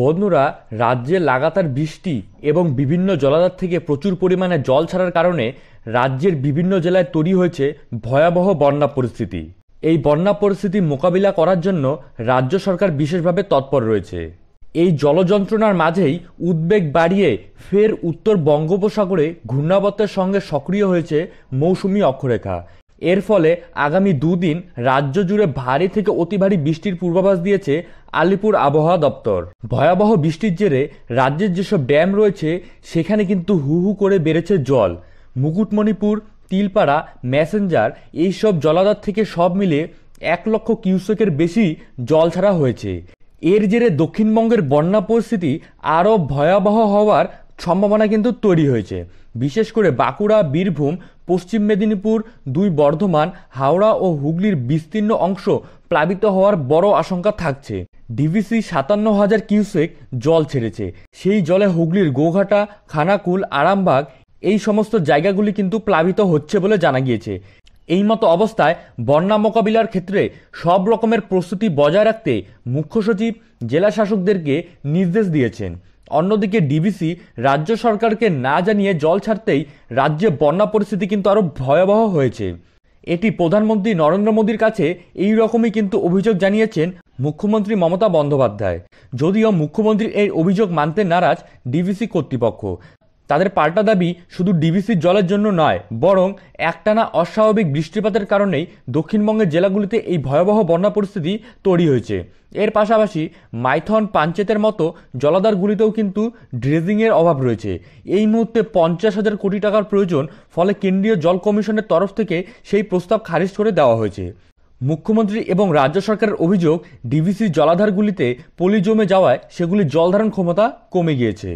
বন্ধুরা রাজ্যে লাগাতার বৃষ্টি এবং বিভিন্ন জলাধার থেকে প্রচুর পরিমাণে জল ছাড়ার কারণে রাজ্যের বিভিন্ন জেলায় তৈরি হয়েছে ভয়াবহ বন্যা পরিস্থিতি এই বন্যা পরিস্থিতি মোকাবিলা করার জন্য রাজ্য সরকার বিশেষভাবে তৎপর রয়েছে এই জলযন্ত্রণার মাঝেই উদ্বেগ বাড়িয়ে ফের উত্তর বঙ্গোপসাগরে ঘূর্ণাবর্তের সঙ্গে সক্রিয় হয়েছে মৌসুমি অক্ষরেখা এর ফলে আগামী দুদিন রাজ্য জুড়ে ভারী থেকে অতি ভারী বৃষ্টির পূর্বাভাস দিয়েছে আলিপুর আবহাওয়া দপ্তর ভয়াবহ বৃষ্টির জেরে রাজ্যের যেসব ড্যাম রয়েছে সেখানে কিন্তু হু হু করে বেড়েছে জল মুকুটমণিপুর তিলপাড়া ম্যাসেঞ্জার এইসব জলাধার থেকে সব মিলে এক লক্ষ কিউসেকের বেশি জল ছাড়া হয়েছে এর জেরে দক্ষিণবঙ্গের বন্যা পরিস্থিতি আরও ভয়াবহ হওয়ার সম্ভাবনা কিন্তু তৈরি হয়েছে বিশেষ করে বাঁকুড়া বীরভূম পশ্চিম মেদিনীপুর দুই বর্ধমান হাওড়া ও হুগলির বিস্তীর্ণ অংশ প্লাবিত হওয়ার বড় আশঙ্কা থাকছে ডিভিসি সাতান্ন হাজার কিউসেক জল ছেড়েছে সেই জলে হুগলির গোঘাটা খানাকুল আরামবাগ এই সমস্ত জায়গাগুলি কিন্তু প্লাবিত হচ্ছে বলে জানা গিয়েছে এই মতো অবস্থায় বন্যা মোকাবিলার ক্ষেত্রে সব রকমের প্রস্তুতি বজায় রাখতে মুখ্য সচিব জেলা শাসকদেরকে নির্দেশ দিয়েছেন অন্যদিকে ডিবিসি রাজ্য সরকারকে না জানিয়ে জল ছাড়তেই রাজ্যে বন্যা পরিস্থিতি কিন্তু আরও ভয়াবহ হয়েছে এটি প্রধানমন্ত্রী নরেন্দ্র মোদীর কাছে এই রকমই কিন্তু অভিযোগ জানিয়েছেন মুখ্যমন্ত্রী মমতা বন্দ্যোপাধ্যায় যদিও মুখ্যমন্ত্রীর এই অভিযোগ মানতে নারাজ ডিভিসি কর্তৃপক্ষ তাদের পাল্টা দাবি শুধু ডিবিসির জলের জন্য নয় বরং একটানা অস্বাভাবিক বৃষ্টিপাতের কারণেই দক্ষিণবঙ্গের জেলাগুলিতে এই ভয়াবহ বন্যা পরিস্থিতি তৈরি হয়েছে এর পাশাপাশি মাইথন পাঞ্চেতের মতো জলাধারগুলিতেও কিন্তু ড্রেজিংয়ের অভাব রয়েছে এই মুহূর্তে পঞ্চাশ হাজার কোটি টাকার প্রয়োজন ফলে কেন্দ্রীয় জল কমিশনের তরফ থেকে সেই প্রস্তাব খারিজ করে দেওয়া হয়েছে মুখ্যমন্ত্রী এবং রাজ্য সরকারের অভিযোগ ডিভিসির জলাধারগুলিতে পলি জমে যাওয়ায় সেগুলি জলধারণ ক্ষমতা কমে গিয়েছে